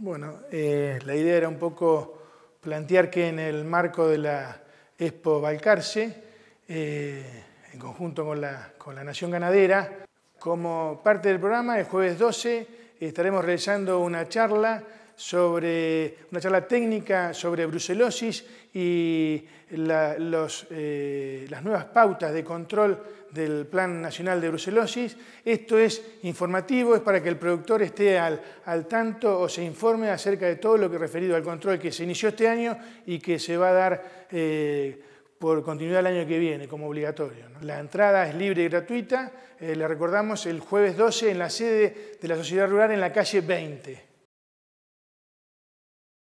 Bueno, eh, la idea era un poco plantear que en el marco de la Expo Balcarce, eh, en conjunto con la, con la Nación Ganadera, como parte del programa, el jueves 12 estaremos realizando una charla sobre una charla técnica sobre brucelosis y eh, las nuevas pautas de control del Plan Nacional de Brucelosis. Esto es informativo, es para que el productor esté al, tanto o se informe acerca de todo lo que referido al control que se inició este año y que se va a dar eh, por continuidad el año que viene como obligatorio. La entrada es libre y gratuita, eh, le recordamos el jueves 12 en la sede de la Sociedad Rural en la calle 20.